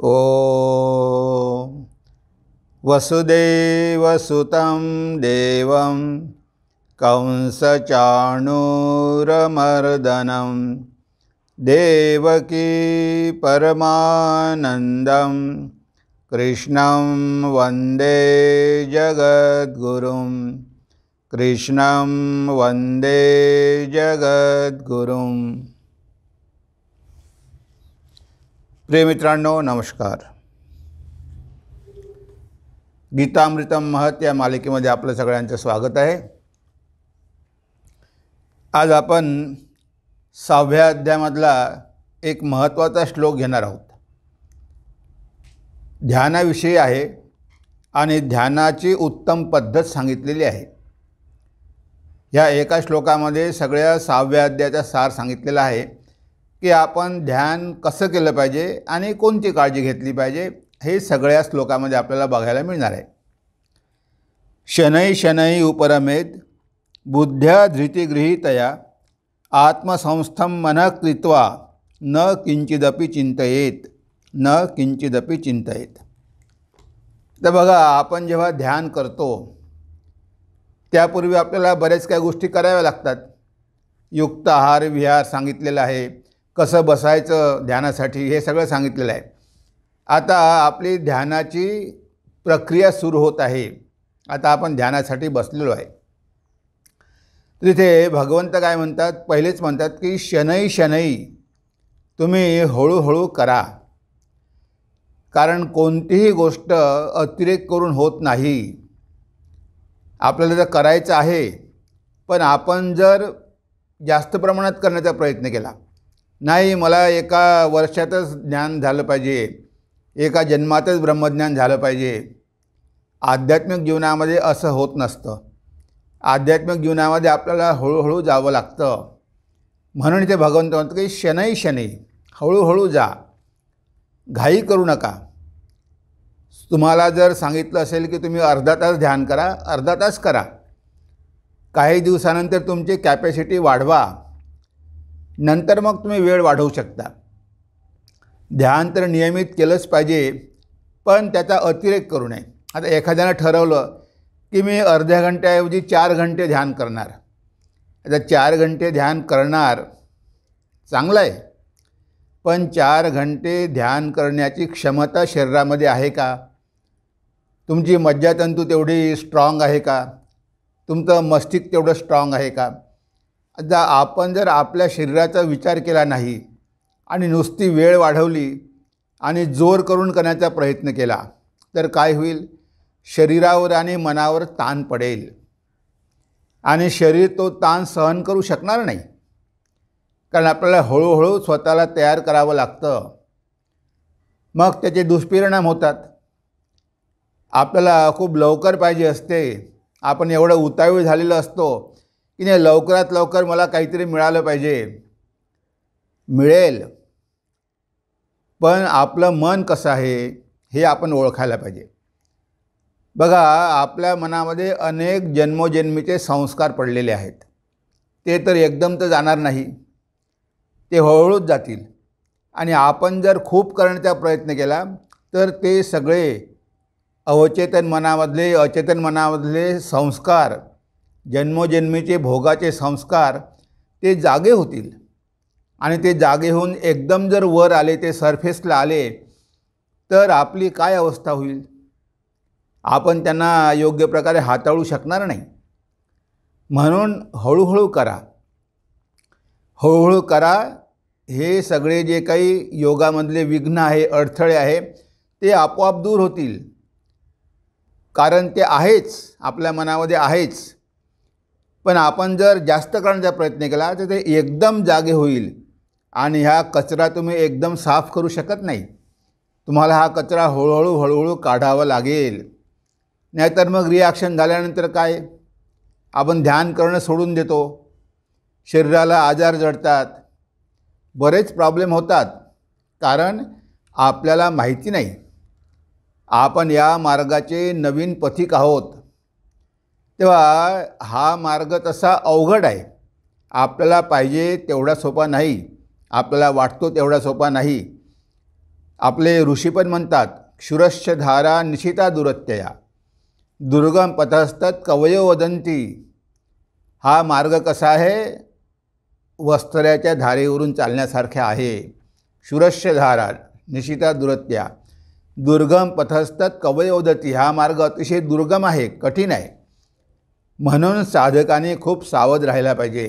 वसुदेवसुतं देवं कंसचाणूरमर्दनं देवकी परमानन्दं कृष्णं वन्दे जगद्गुरुं कृष्णं वन्दे जगद्गुरुम् मित्रांनो नमस्कार गीतामृतम महत या मालिकेमध्ये आपलं सगळ्यांचं स्वागत आहे आज आपण सहाव्या अध्यायामधला एक महत्त्वाचा श्लोक घेणार आहोत ध्यानाविषयी आहे आणि ध्यानाची उत्तम पद्धत सांगितलेली आहे या एका श्लोकामध्ये सगळ्या सहाव्या अध्यायाचा सार सांगितलेला आहे की आपण ध्यान कसं केलं पाहिजे आणि कोणती काळजी घेतली पाहिजे हे सगळ्या श्लोकामध्ये आपल्याला बघायला मिळणार आहे शनै शनै उपरमेद बुद्ध्या धृतिगृहीतया आत्मसंस्थम मन कृत्वा न किंचिदपी चिंतयेत न किंचिदपी चिंतयेत तर बघा आपण जेव्हा ध्यान करतो त्यापूर्वी आपल्याला बऱ्याच काही गोष्टी कराव्या लागतात युक्त आहार विहार सांगितलेला आहे कसं बसायचं ध्यानासाठी हे सगळं सांगितलेलं आहे आता आपली ध्यानाची प्रक्रिया सुरू होत आहे आता आपण ध्यानासाठी बसलेलो आहे तिथे भगवंत काय म्हणतात पहिलेच म्हणतात की शनई शनई तुम्ही हळूहळू करा कारण कोणतीही गोष्ट अतिरेक करून होत नाही आपल्याला जर करायचं आहे पण आपण जर जास्त प्रमाणात करण्याचा प्रयत्न केला नाही मला एका वर्षातच ज्ञान झालं पाहिजे एका जन्मातच ब्रह्मज्ञान झालं पाहिजे आध्यात्मिक जीवनामध्ये असं होत नसतं आध्यात्मिक जीवनामध्ये आपल्याला हळूहळू जावं लागतं म्हणून ते भगवंत म्हणतो की शनै शनै हळूहळू जा घाई करू नका तुम्हाला जर सांगितलं असेल की तुम्ही अर्धा तास ध्यान करा अर्धा तास करा काही दिवसानंतर तुमची कॅपॅसिटी वाढवा नंतर मग तुम्ही वेळ वाढवू शकता ध्यान तर नियमित केलंच पाहिजे पण त्याचा अतिरेक करू नये आता एखाद्यानं ठरवलं की मी अर्ध्या घंट्याऐवजी चार घंटे ध्यान करणार आता चार घंटे ध्यान करणार चांगलं आहे पण चार घंटे ध्यान करण्याची क्षमता शरीरामध्ये आहे का तुमची मज्जातंतू तेवढी स्ट्रॉंग आहे का तुमचं मस्तिष्क तेवढं स्ट्रॉंग आहे का जर आपण जर आपल्या शरीराचा विचार केला नाही आणि नुसती वेळ वाढवली आणि जोर करून करण्याचा प्रयत्न केला तर काय होईल शरीरावर आणि मनावर ताण पडेल आणि शरीर तो ताण सहन करू शकणार नाही कारण आपल्याला हळूहळू स्वतःला तयार करावं लागतं मग त्याचे दुष्परिणाम होतात आपल्याला खूप लवकर पाहिजे असते आपण एवढं उतावीळ झालेलं असतो की नाही लवकरात लवकर मला काहीतरी मिळालं पाहिजे मिळेल पण आपलं मन कसं आहे हे आपण ओळखायला पाहिजे बघा आपल्या मनामध्ये अनेक जन्मोजन्मीचे संस्कार पडलेले आहेत ते तर एकदम तर जाणार नाही ते हळूहळूच जातील आणि आपण जर खूप करण्याचा प्रयत्न केला तर ते सगळे अवचेतन मनामधले अचेतन मनामधले संस्कार जन्मोजन्मीचे भोगाचे संस्कार ते जागे होतील आणि ते जागे होऊन एकदम जर वर आले ते सरफेसला आले तर आपली काय अवस्था होईल आपण त्यांना योग्य प्रकारे हाताळू शकणार नाही म्हणून हळूहळू करा हळूहळू करा हे सगळे जे काही योगामधले विघ्न आहे अडथळे आहे ते आपोआप दूर होतील कारण ते आहेच आपल्या मनामध्ये आहेच पण आपण जर जास्त करण्याचा प्रयत्न केला तर ते एकदम जागे होईल आणि हा कचरा तुम्ही एकदम साफ करू शकत नाही तुम्हाला हा कचरा हळूहळू हळूहळू काढावा लागेल नाहीतर मग रिॲक्शन झाल्यानंतर काय आपण ध्यान करणं सोडून देतो शरीराला आजार जडतात बरेच प्रॉब्लेम होतात कारण आपल्याला माहिती नाही आपण या मार्गाचे नवीन पथिक आहोत तेव्हा हा मार्ग तसा अवघड आहे आपल्याला पाहिजे तेवढा सोपा नाही आपल्याला वाटतो तेवढा सोपा नाही आपले ऋषी पण म्हणतात क्षुरश्च धारा निशिता दुरत्यया दुर्गम पथस्तत कवयो वदंती हा मार्ग कसा आहे वस्त्राच्या धारेवरून चालण्यासारखे आहे क्षुरश्च धारा निशिता दुरत्या दुर्गम पथस्तत कवयोदती हा मार्ग अतिशय दुर्गम आहे कठीण आहे म्हणून साधकाने खूप सावध राहायला पाहिजे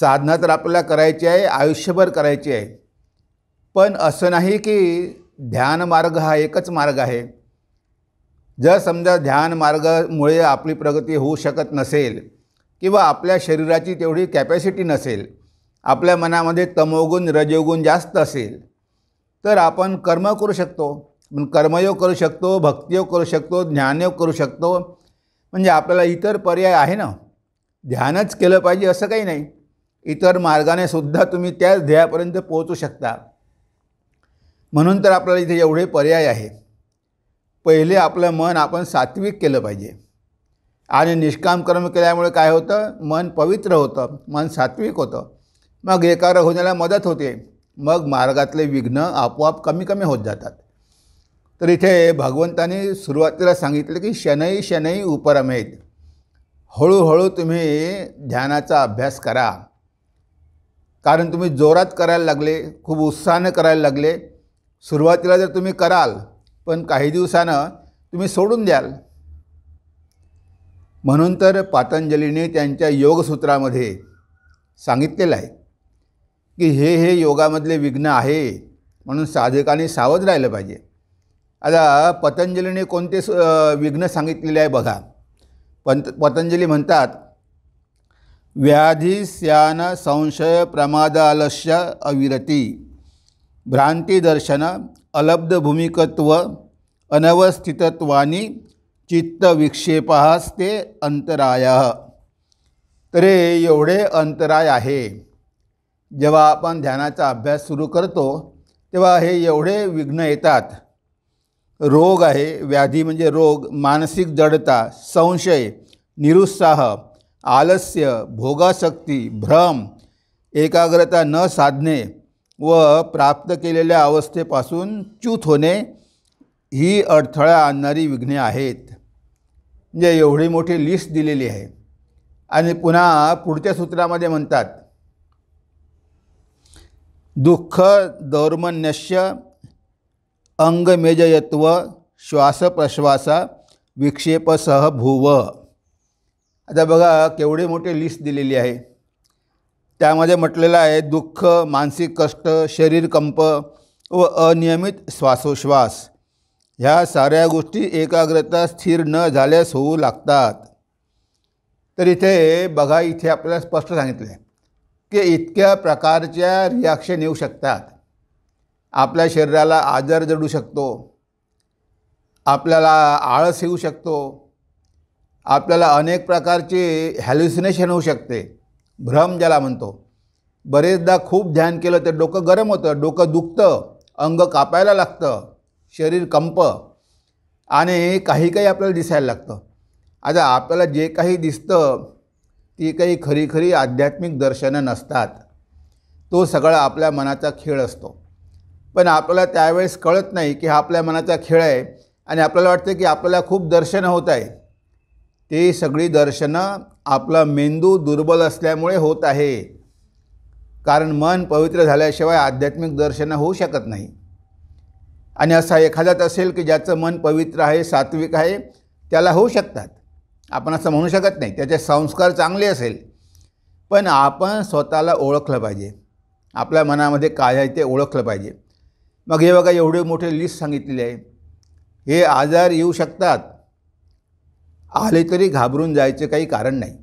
साधना तर आपल्याला करायची आहे आयुष्यभर करायची आहे पण असं नाही की ध्यानमार्ग हा एकच मार्ग आहे जर समजा मार्गामुळे आपली प्रगती होऊ शकत नसेल किंवा आपल्या शरीराची तेवढी कॅपॅसिटी नसेल आपल्या मनामध्ये तमोगुण रजोगुण जास्त असेल तर आपण कर्म करू शकतो कर्मयोग करू शकतो भक्तियोग करू शकतो ज्ञानयोग करू शकतो म्हणजे आपल्याला इतर पर्याय आहे ना ध्यानच केलं पाहिजे असं काही नाही इतर मार्गाने सुद्धा तुम्ही त्याच ध्येयापर्यंत पोहोचू शकता म्हणून तर आपल्याला इथे एवढे पर्याय आहे पहिले आपलं मन आपण सात्विक केलं पाहिजे आणि निष्काम कर्म केल्यामुळे काय होतं मन पवित्र होतं मन सात्विक होतं मग एकाग्र होण्याला मदत होते मग मार्गातले विघ्न आपोआप कमी कमी होत जातात तर इथे भगवंताने सुरुवातीला सांगितलं की शनई शनई उपरमेत हळूहळू तुम्ही ध्यानाचा अभ्यास करा कारण तुम्ही जोरात करायला लागले खूप उत्साहानं करायला लागले सुरुवातीला जर तुम्ही कराल पण काही दिवसानं तुम्ही सोडून द्याल म्हणून तर पातंजलीने त्यांच्या योगसूत्रामध्ये सांगितलेलं आहे की हे हे योगामधले विघ्न आहे म्हणून साधकाने सावध राहिलं पाहिजे आता पतंजलीने कोणते विघ्न सांगितलेले आहे बघा पंत पतंजली म्हणतात व्याधी स्यान संशय आलस्य अविरती भ्रांतीदर्शन अलब्ध भूमिकत्व अनवस्थितत्वानी चित्तविक्षेपहाच ते अंतराय तर एवढे अंतराय आहे जेव्हा आपण ध्यानाचा अभ्यास सुरू करतो तेव्हा हे एवढे विघ्न येतात रोग आहे व्याधी म्हणजे रोग मानसिक जडता संशय निरुत्साह आलस्य भोगासक्ती भ्रम एकाग्रता न साधणे व प्राप्त केलेल्या अवस्थेपासून च्यूत होणे ही अडथळा आणणारी विघ्ने आहेत म्हणजे एवढी मोठी लिस्ट दिलेली आहे आणि पुन्हा पुढच्या सूत्रामध्ये म्हणतात दुःख दौर्मन्यस्य अंगमेजयत्व श्वासप्रश्वासा विक्षेपसह भूव आता बघा केवढी मोठी लिस्ट दिलेली आहे त्यामध्ये म्हटलेलं आहे दुःख मानसिक कष्ट शरीरकंप व अनियमित श्वासोश्वास ह्या साऱ्या गोष्टी एकाग्रता स्थिर न झाल्यास होऊ लागतात तर इथे बघा इथे आपल्याला स्पष्ट सांगितलं आहे की इतक्या प्रकारच्या रिॲक्शन येऊ शकतात आपल्या शरीराला आजार जडू शकतो आपल्याला आळस येऊ शकतो आपल्याला अनेक प्रकारचे हॅल्युसिनेशन होऊ शकते भ्रम ज्याला म्हणतो बरेचदा खूप ध्यान केलं तर डोकं गरम होतं डोकं दुखतं अंग कापायला लागतं शरीर कंप आणि काही काही आपल्याला दिसायला लागतं आता आपल्याला जे काही दिसतं ती काही खरी खरी आध्यात्मिक दर्शनं नसतात तो सगळा आपल्या मनाचा खेळ असतो पण आपल्याला त्यावेळेस कळत नाही की हा आपल्या मनाचा खेळ आहे आणि आपल्याला वाटतं की आपल्याला खूप दर्शनं होत आहे ते सगळी दर्शनं आपला मेंदू दुर्बल असल्यामुळे होत आहे कारण मन पवित्र झाल्याशिवाय आध्यात्मिक दर्शनं होऊ शकत नाही आणि असा एखाद्याच असेल की ज्याचं मन पवित्र आहे सात्विक आहे त्याला होऊ शकतात आपण असं म्हणू शकत नाही त्याचे संस्कार चांगले असेल पण आपण स्वतःला ओळखलं पाहिजे आपल्या मनामध्ये काय आहे ते ओळखलं पाहिजे मग हे बघा एवढे मोठे लिस्ट सांगितलेले आहे हे आजार येऊ शकतात आले तरी घाबरून जायचे काही कारण नाही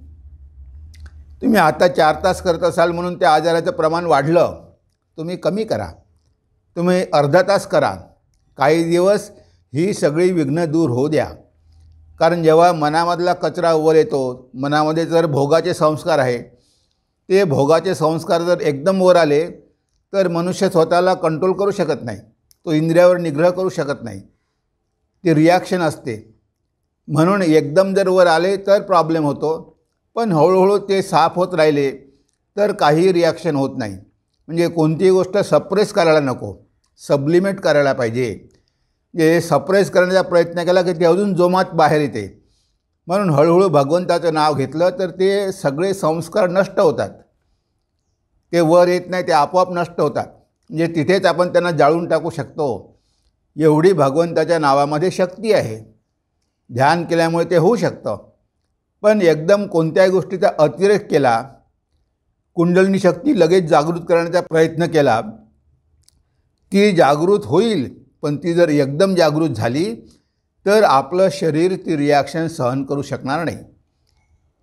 तुम्ही आता चार तास करत असाल म्हणून त्या आजाराचं प्रमाण वाढलं तुम्ही कमी करा तुम्ही अर्धा तास करा काही दिवस ही सगळी विघ्न दूर होऊ द्या कारण जेव्हा मनामधला कचरा वर येतो मनामध्ये जर भोगाचे संस्कार आहे ते भोगाचे संस्कार जर एकदम वर आले तर मनुष्य स्वतःला कंट्रोल करू शकत नाही तो इंद्रियावर निग्रह करू शकत नाही ते रिॲक्शन असते म्हणून एकदम जर वर आले तर प्रॉब्लेम होतो पण हळूहळू ते साफ होत राहिले तर काही रिॲक्शन होत नाही म्हणजे कोणतीही गोष्ट सप्रेस करायला नको सबलिमेट करायला पाहिजे जे म्हणजे सप्रेस करण्याचा प्रयत्न केला की ते अजून जोमात बाहेर येते म्हणून हळूहळू भगवंताचं नाव घेतलं तर ते सगळे संस्कार नष्ट होतात ते वर येत नाही ते आपोआप नष्ट होतात म्हणजे तिथेच आपण त्यांना जाळून टाकू शकतो एवढी भगवंताच्या नावामध्ये शक्ती आहे ध्यान केल्यामुळे ते होऊ शकतं पण एकदम कोणत्याही गोष्टीचा अतिरेक केला कुंडलनी शक्ती लगेच जागृत करण्याचा प्रयत्न केला ती जागृत होईल पण ती जर एकदम जागृत झाली तर आपलं शरीर ती रिॲक्शन सहन करू शकणार नाही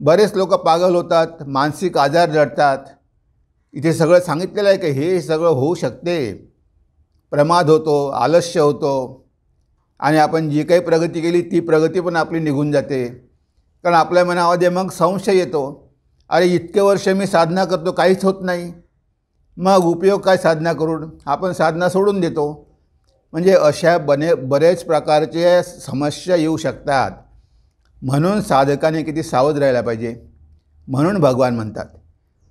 बरेच लोक पागल होतात मानसिक आजार जडतात इथे सगळं सांगितलेलं आहे की हे सगळं होऊ शकते प्रमाद होतो आलस्य होतो आणि आपण जी काही प्रगती केली ती प्रगती पण आपली निघून जाते कारण आपल्या मनामध्ये मग संशय येतो अरे इतके वर्ष मी साधना करतो काहीच होत नाही मग उपयोग काय साधना करून आपण साधना सोडून देतो म्हणजे अशा बने बरेच प्रकारचे समस्या येऊ शकतात म्हणून साधकाने किती सावध राहायला पाहिजे म्हणून भगवान म्हणतात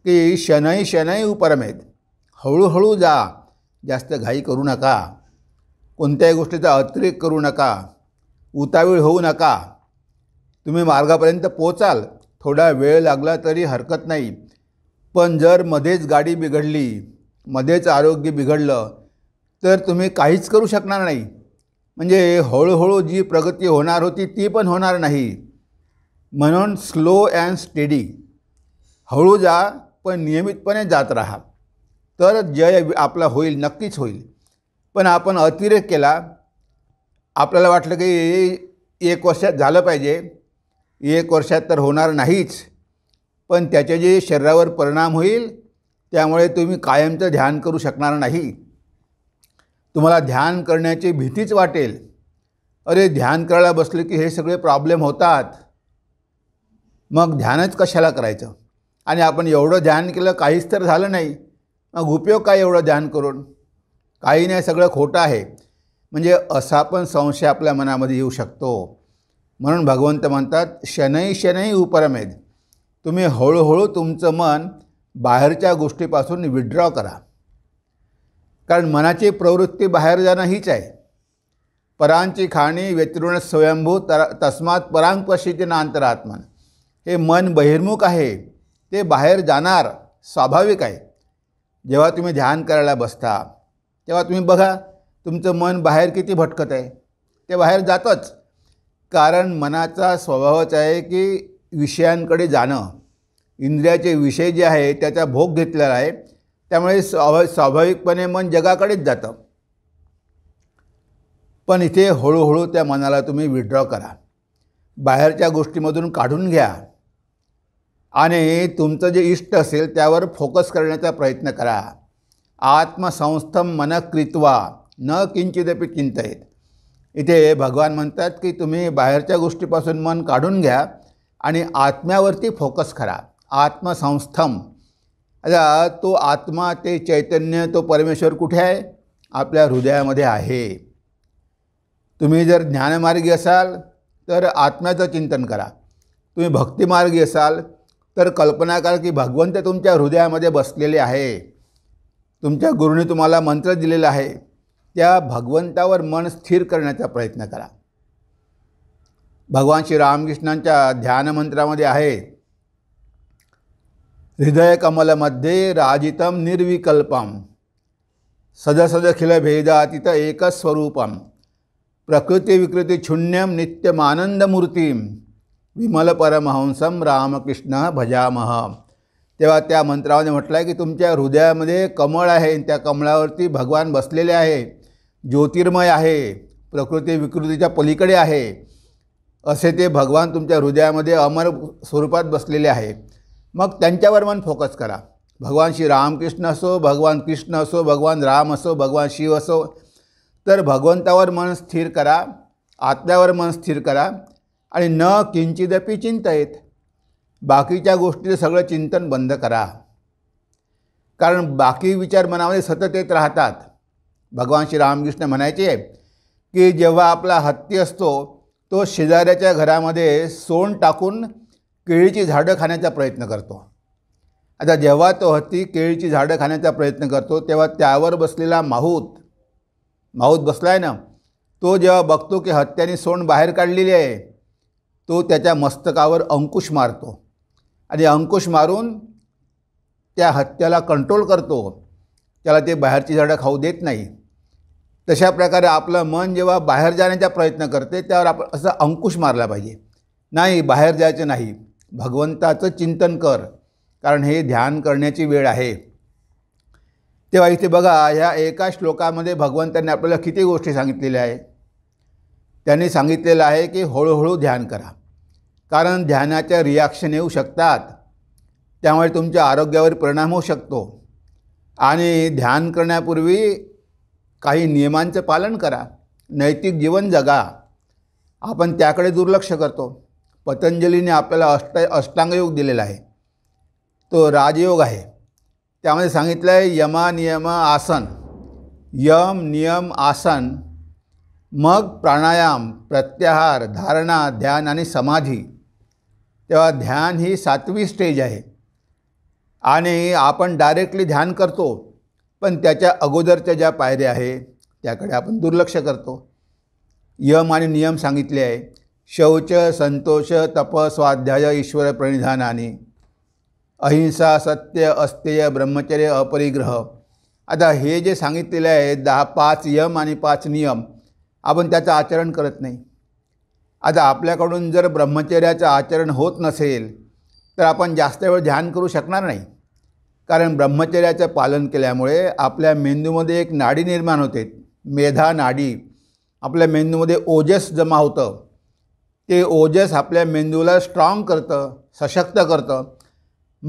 की शनाई उपरम आहेत हळूहळू जा जास्त घाई करू नका कोणत्याही गोष्टीचा अतिरेक करू नका उतावीळ होऊ नका तुम्ही मार्गापर्यंत पोचाल थोडा वेळ लागला तरी हरकत नाही पण जर मध्येच गाडी बिघडली मध्येच आरोग्य बिघडलं तर तुम्ही काहीच करू शकणार नाही म्हणजे हळूहळू जी प्रगती होणार होती ती पण होणार नाही म्हणून स्लो अँड स्टेडी हळू जा पण नियमितपणे जात राहा तर जय आपला होईल नक्कीच होईल पण आपण अतिरेक केला आपल्याला वाटलं की एक वर्षात झालं पाहिजे एक वर्षात तर होणार नाहीच पण त्याचे जे शरीरावर परिणाम होईल त्यामुळे तुम्ही कायमचं ध्यान करू शकणार नाही तुम्हाला ध्यान करण्याची भीतीच वाटेल अरे ध्यान करायला बसले की हे सगळे प्रॉब्लेम होतात मग ध्यानच कशाला करायचं आणि आपण एवढं ध्यान केलं काहीच तर झालं नाही मग उपयोग काय एवढं ध्यान करून काही नाही सगळं खोटं आहे म्हणजे असा पण संशय आपल्या मनामध्ये येऊ शकतो म्हणून भगवंत म्हणतात शनै शनै उपरमेद तुम्ही हळूहळू तुमचं मन बाहेरच्या गोष्टीपासून विड्रॉ करा कारण मनाची प्रवृत्ती बाहेर जाणं हीच आहे परांची खाणी व्यतिरुण स्वयंभू तर तस्मात परांग पशितीनं अंतरात्मन हे मन बहिर्मुख आहे ते बाहेर जाणार स्वाभाविक आहे जेव्हा तुम्ही ध्यान करायला बसता तेव्हा तुम्ही बघा तुमचं मन बाहेर किती भटकत आहे ते बाहेर जातंच कारण मनाचा स्वभावच आहे की विषयांकडे जाणं इंद्रियाचे विषय जे आहे त्याचा भोग घेतलेला आहे त्यामुळे स्वाभा स्वाभाविकपणे मन जगाकडेच जातं पण इथे हळूहळू त्या मनाला तुम्ही विड्रॉ करा बाहेरच्या गोष्टीमधून काढून घ्या आणि तुमचं जे इष्ट असेल त्यावर फोकस करण्याचा प्रयत्न करा आत्मसंस्थम मन कृत्वा न चिंत चिंतयेत इथे भगवान म्हणतात की तुम्ही बाहेरच्या गोष्टीपासून मन काढून घ्या आणि आत्म्यावरती फोकस करा आत्मसंस्थम आता तो आत्मा ते चैतन्य तो परमेश्वर कुठे आहे आपल्या हृदयामध्ये आहे तुम्ही जर ज्ञानमार्गी असाल तर आत्म्याचं चिंतन करा तुम्ही भक्तिमार्गी असाल तर कल्पना करा की भगवंत तुमच्या हृदयामध्ये बसलेले आहे तुमच्या गुरुने तुम्हाला मंत्र दिलेला आहे त्या भगवंतावर मन स्थिर करण्याचा प्रयत्न करा भगवान श्री रामकृष्णांच्या ध्यानमंत्रामध्ये आहे हृदय कमलमध्ये राजितम निर्विकल्पम भेदातीत एकस्वरूपम प्रकृती विकृती शून्यम नित्यमानंदमूर्तीम विमल परमहंसम रामकृष्ण भजामह तेव्हा त्या मंत्राने म्हटलं आहे की तुमच्या हृदयामध्ये कमळ आहे त्या कमळावरती भगवान बसलेले आहे ज्योतिर्मय आहे प्रकृती विकृतीच्या पलीकडे आहे असे ते भगवान तुमच्या हृदयामध्ये अमर स्वरूपात बसलेले आहे मग त्यांच्यावर मन फोकस करा भगवान श्री रामकृष्ण असो भगवान कृष्ण असो भगवान राम असो भगवान शिव असो तर भगवंतावर मन स्थिर करा आत्म्यावर मन स्थिर करा आणि न किंचितपी चिंतयेत बाकीच्या गोष्टीचं सगळं चिंतन बंद करा कारण बाकी विचार मनामध्ये सतत येत राहतात भगवान श्री रामकृष्ण म्हणायचे की जेव्हा आपला हत्ती असतो तो शेजाऱ्याच्या घरामध्ये सोन टाकून केळीची झाडं खाण्याचा प्रयत्न करतो आता जेव्हा तो हत्ती केळीची झाडं खाण्याचा प्रयत्न करतो तेव्हा त्यावर बसलेला माहूत माहूत बसला आहे ना तो जेव्हा बघतो की हत्त्याने सोंड बाहेर काढलेली आहे तो त्याच्या मस्तकावर अंकुश मारतो आणि अंकुश मारून त्या हत्याला कंट्रोल करतो त्याला ते बाहेरची झाडं खाऊ देत नाही तशा प्रकारे आपलं मन जेव्हा बाहेर जाण्याचा प्रयत्न करते त्यावर आपण असं अंकुश मारला पाहिजे नाही बाहेर जायचं नाही भगवंताचं चिंतन कर कारण हे ध्यान करण्याची वेळ आहे तेव्हा इथे बघा ह्या एका श्लोकामध्ये भगवंतांनी आपल्याला किती गोष्टी सांगितलेल्या आहे त्यांनी सांगितलेलं आहे की हळूहळू ध्यान करा कारण ध्यानाच्या रिॲक्शन येऊ शकतात त्यामुळे तुमच्या आरोग्यावर परिणाम होऊ शकतो आणि ध्यान करण्यापूर्वी काही नियमांचं पालन करा नैतिक जीवन जगा आपण त्याकडे दुर्लक्ष करतो पतंजलीने आपल्याला अष्ट अष्टांगयोग दिलेला आहे तो राजयोग आहे त्यामध्ये सांगितलं आहे यमा नियम आसन यम नियम आसन मग प्राणायाम प्रत्याहार धारणा ध्यान आणि समाधी तेव्हा ध्यान ही सातवी स्टेज आहे आणि आपण डायरेक्टली ध्यान करतो पण त्याच्या अगोदरच्या ज्या पायऱ्या आहे त्याकडे आपण दुर्लक्ष करतो यम आणि नियम सांगितले आहे शौच संतोष तप स्वाध्याय ईश्वर प्रणिधान आणि अहिंसा सत्य अस्तेय ब्रह्मचर्य अपरिग्रह आता हे जे सांगितलेले आहे दहा पाच यम आणि पाच नियम आपण त्याचं आचरण करत नाही आता आपल्याकडून जर ब्रह्मचर्याचं आचरण होत नसेल तर आपण जास्त वेळ ध्यान करू शकणार नाही कारण ब्रह्मचर्याचं पालन केल्यामुळे आपल्या मेंदूमध्ये एक नाडी निर्माण होते मेधा नाडी आपल्या मेंदूमध्ये ओजस जमा होतं ते ओजस आपल्या मेंदूला स्ट्रॉंग करतं सशक्त करतं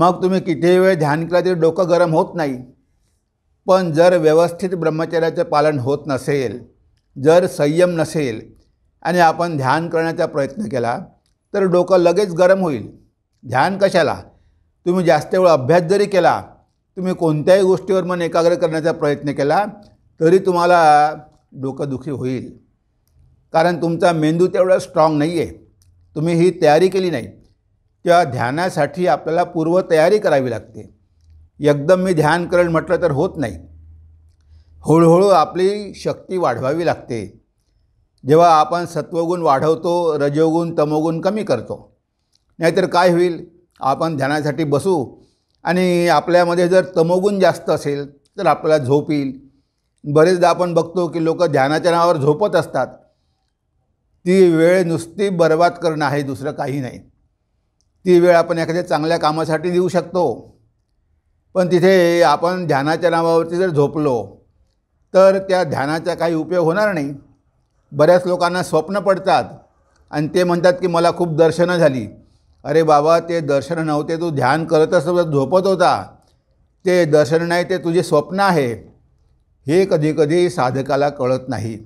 मग तुम्ही कितीही वेळ ध्यान केला तरी डोकं गरम होत नाही पण जर व्यवस्थित ब्रह्मचर्याचं पालन होत नसेल जर संयम नसेल आणि आपण ध्यान करण्याचा प्रयत्न केला तर डोकं लगेच गरम होईल ध्यान कशाला तुम्ही जास्त वेळ अभ्यास जरी केला तुम्ही कोणत्याही गोष्टीवर मन एकाग्र करण्याचा प्रयत्न केला तरी तुम्हाला डोकंदुखी होईल कारण तुमचा मेंदू तेवढा स्ट्रॉंग नाही आहे तुम्ही ही तयारी केली नाही त्या ध्यानासाठी आपल्याला पूर्वतयारी करावी लागते एकदम मी ध्यान करेल म्हटलं तर होत नाही हळूहळू आपली शक्ती वाढवावी लागते जेव्हा आपण सत्वगुण वाढवतो रजोगुण तमोगुण कमी करतो नाहीतर काय होईल आपण ध्यानासाठी बसू आणि आपल्यामध्ये जर तमोगुण जास्त असेल तर आपल्याला झोप येईल बरेचदा आपण बघतो की लोकं ध्यानाच्या नावावर झोपत असतात ती वेळ नुसती बर्बाद करणं आहे दुसरं काही नाही ती वेळ आपण एखाद्या चांगल्या कामासाठी देऊ शकतो पण तिथे आपण ध्यानाच्या नावावरती जर झोपलो तर त्या ध्यानाचा काही उपयोग होणार नाही बऱ्याच लोकांना स्वप्न पडतात आणि ते म्हणतात की मला खूप दर्शनं झाली अरे बाबा ते दर्शन नव्हते तू ध्यान करत करतच झोपत होता ते दर्शन नाही ते तुझे स्वप्न आहे हे कधीकधी साधकाला कळत नाही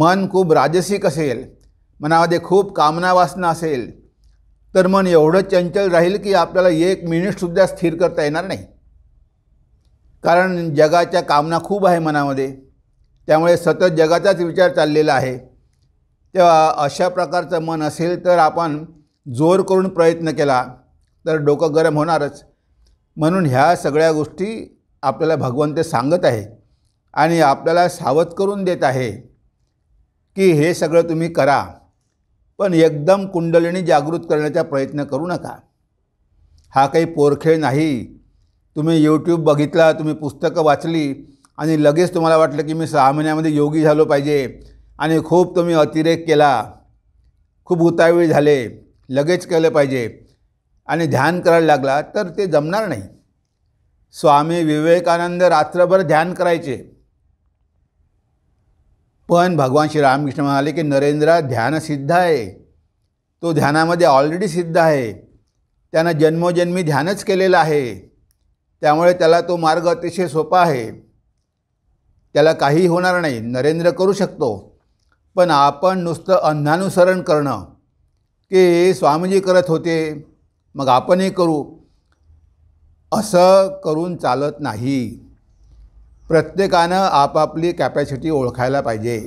मन खूप राजसिक असेल मनामध्ये खूप कामना वासना असेल तर मन एवढं चंचल राहील की आपल्याला एक मिनिटसुद्धा स्थिर करता येणार नाही कारण जगाच्या कामना खूप आहे मनामध्ये त्यामुळे सतत जगाचाच विचार चाललेला आहे तेव्हा अशा प्रकारचं मन असेल तर आपण जोर करून प्रयत्न केला तर डोकं गरम होणारच म्हणून ह्या सगळ्या गोष्टी आपल्याला भगवंत सांगत आहे आणि आपल्याला सावध करून देत आहे की हे सगळं तुम्ही करा पण एकदम कुंडलिनी जागृत करण्याचा प्रयत्न करू नका हा काही पोरखेळ नाही तुम्ही यूट्यूब बघितला तुम्ही पुस्तकं वाचली आणि लगेच तुम्हाला वाटलं की मी सहा महिन्यामध्ये योगी झालो पाहिजे आणि खूप तुम्ही अतिरेक केला खूप उतावीळ झाले लगेच केलं पाहिजे आणि ध्यान करायला लागला तर ते जमणार नाही स्वामी विवेकानंद रात्रभर ध्यान करायचे पण भगवान श्री रामकृष्ण म्हणाले की नरेंद्र ध्यानसिद्ध आहे तो ध्यानामध्ये ऑलरेडी सिद्ध आहे त्यानं जन्मोजन्मी ध्यानच केलेलं आहे त्यामुळे त्याला तो मार्ग अतिशय सोपा आहे त्याला काही होणार नाही नरेंद्र करू शकतो पण आपण नुसतं अंधानुसरण करणं की स्वामीजी करत होते मग आपणही करू असं करून चालत नाही प्रत्येकानं आपापली कॅपॅसिटी ओळखायला पाहिजे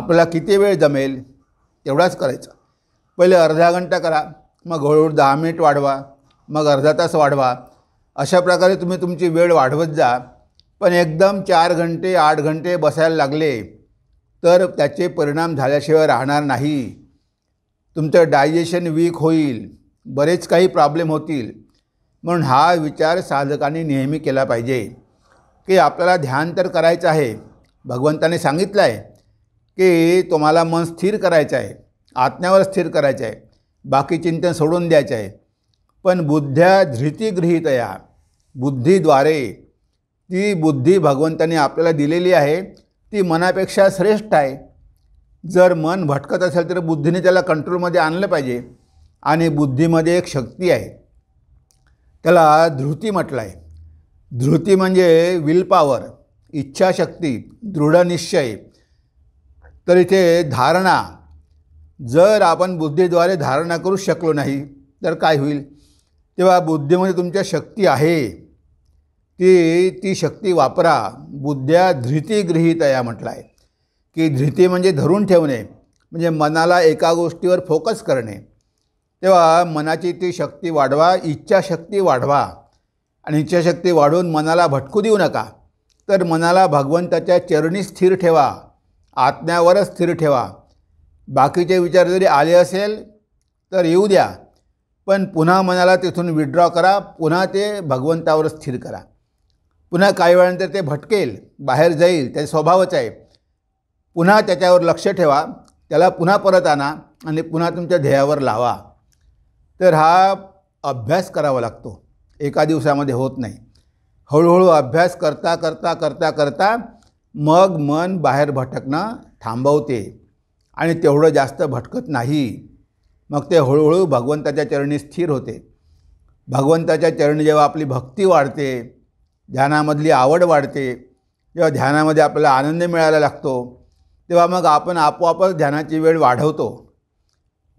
आपल्याला किती वेळ जमेल तेवढाच करायचा पहिले अर्धा घंटा करा मग हळूहळू दहा मिनिट वाढवा मग अर्धा तास वाढवा अशा प्रकारे तुम्ही तुमची वेळ वाढवत जा पण एकदम चार घंटे आठ घंटे बसायला लागले तर त्याचे परिणाम झाल्याशिवाय राहणार नाही तुमचं डायजेशन वीक होईल बरेच काही प्रॉब्लेम होतील म्हणून हा विचार साधकांनी नेहमी केला पाहिजे की आपल्याला ध्यान तर करायचं आहे भगवंताने सांगितलं आहे की तुम्हाला मन स्थिर करायचं आहे आत्म्यावर स्थिर करायचं आहे बाकी चिंतन सोडून द्यायचं आहे पण बुद्ध्या या बुद्धीद्वारे ती बुद्धी भगवंताने आपल्याला दिलेली आहे ती मनापेक्षा श्रेष्ठ आहे जर मन भटकत असेल तर बुद्धीने त्याला कंट्रोलमध्ये आणलं पाहिजे आणि बुद्धीमध्ये एक शक्ती आहे त्याला धृती म्हटलं आहे धृती म्हणजे विलपावर इच्छाशक्ती दृढनिश्चय तर इथे धारणा जर आपण बुद्धीद्वारे धारणा करू शकलो नाही तर काय होईल तेव्हा बुद्धीमध्ये तुमच्या शक्ती आहे ती ती शक्ती वापरा बुद्ध्या धृती या म्हटलं आहे की धृती म्हणजे धरून ठेवणे म्हणजे मनाला एका गोष्टीवर फोकस करणे तेव्हा मनाची ती शक्ती वाढवा इच्छाशक्ती वाढवा आणि इच्छाशक्ती वाढवून मनाला भटकू देऊ नका तर मनाला भगवंताच्या चरणी स्थिर ठेवा आत्म्यावरच स्थिर ठेवा बाकीचे विचार जरी आले असेल तर येऊ द्या पण पुन्हा मनाला तिथून विड्रॉ करा पुन्हा ते भगवंतावर स्थिर करा पुन्हा काही वेळानंतर ते भटकेल बाहेर जाईल त्याचे स्वभावच आहे पुन्हा त्याच्यावर लक्ष ठेवा त्याला पुन्हा परत आणा आणि पुन्हा तुमच्या ध्येयावर लावा तर हा अभ्यास करावा लागतो एका दिवसामध्ये होत नाही हळूहळू अभ्यास करता करता करता करता मग मन बाहेर भटकणं थांबवते आणि तेवढं जास्त भटकत नाही मग ते हळूहळू भगवंताच्या चरणी स्थिर होते भगवंताच्या चरणी जेव्हा आपली भक्ती वाढते ध्यानामधली आवड वाढते जेव्हा ध्यानामध्ये आपल्याला आनंद मिळायला लागतो तेव्हा मग आपण आपोआपच ध्यानाची वेळ वाढवतो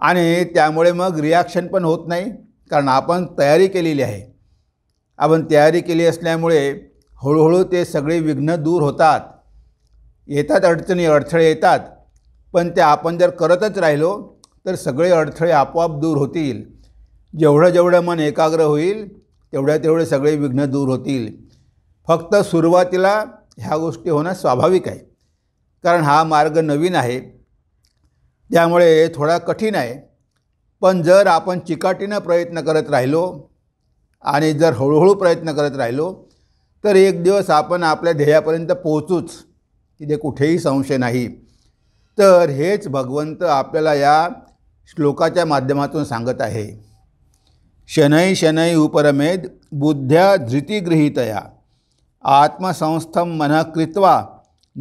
आणि त्यामुळे मग रिॲक्शन पण होत नाही कारण आपण तयारी केलेली आहे आपण तयारी केली असल्यामुळे हळूहळू ते सगळे विघ्न दूर होतात येतात अडचणी अडथळे येतात पण ते आपण जर करतच राहिलो तर सगळे अडथळे आपोआप दूर होतील जेवढं जेवढं मन एकाग्र होईल तेवढ्या तेवढे सगळे विघ्न दूर होतील फक्त सुरुवातीला ह्या गोष्टी होणं स्वाभाविक आहे कारण हा मार्ग नवीन आहे त्यामुळे थोडा कठीण आहे पण जर आपण चिकाटीनं प्रयत्न करत राहिलो आणि जर हळूहळू प्रयत्न करत राहिलो तर एक दिवस आपण आपल्या ध्येयापर्यंत पोहोचूच तिथे कुठेही संशय नाही तर हेच भगवंत आपल्याला या श्लोकाच्या माध्यमातून सांगत आहे शनै शनै उपरमेद बुद्ध्या धृतिगृहितया आत्मसंस्थम मन कृत्वा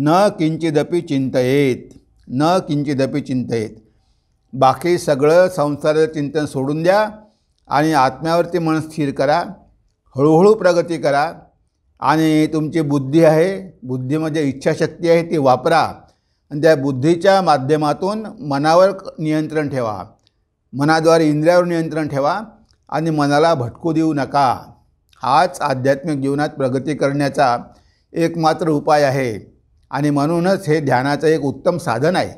न किंचिदपी चिंतयेत न किंचिदपी चिंतयेत बाकी सगळं संसाराचं चिंतन सोडून द्या आणि आत्म्यावरती मन स्थिर करा हळूहळू प्रगती करा आणि तुमची बुद्धी आहे बुद्धीमध्ये इच्छाशक्ती आहे ती वापरा आणि त्या बुद्धीच्या माध्यमातून मनावर नियंत्रण ठेवा मनाद्वारे इंद्रियावर नियंत्रण ठेवा आणि मनाला भटकू देऊ नका हाच आध्यात्मिक जीवनात प्रगती करण्याचा एकमात्र उपाय आहे आणि म्हणूनच हे ध्यानाचं एक उत्तम साधन आहे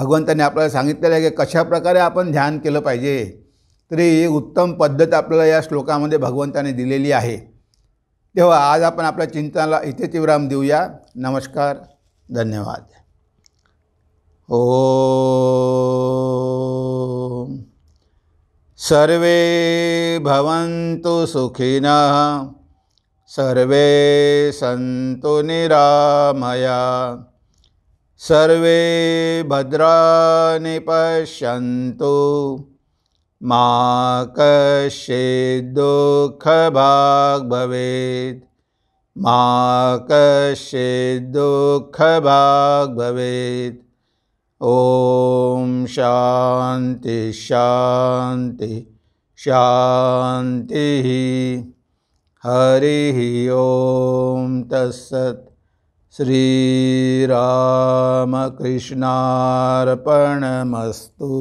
भगवंताने आपल्याला सांगितलेलं आहे की कशाप्रकारे आपण ध्यान केलं पाहिजे तरी ही उत्तम पद्धत आपल्याला या श्लोकामध्ये भगवंताने दिलेली आहे तेव्हा आज आपण आपल्या चिंतनाला इथे विराम देऊया नमस्कार धन्यवाद ओ सर्वे भवन्तु सुखिनः सर्वे सन्तु निरामया सर्वे भद्राणि पश्यन्तु मा कश्चिद्दुःखभाग् भवेत् मा कश्चिद्दुःखभाग् भवेत् ॐ शान्ति शान्ति शान्तिः हरिः ॐ तस्सत् श्रीरामकृष्णार्पणमस्तु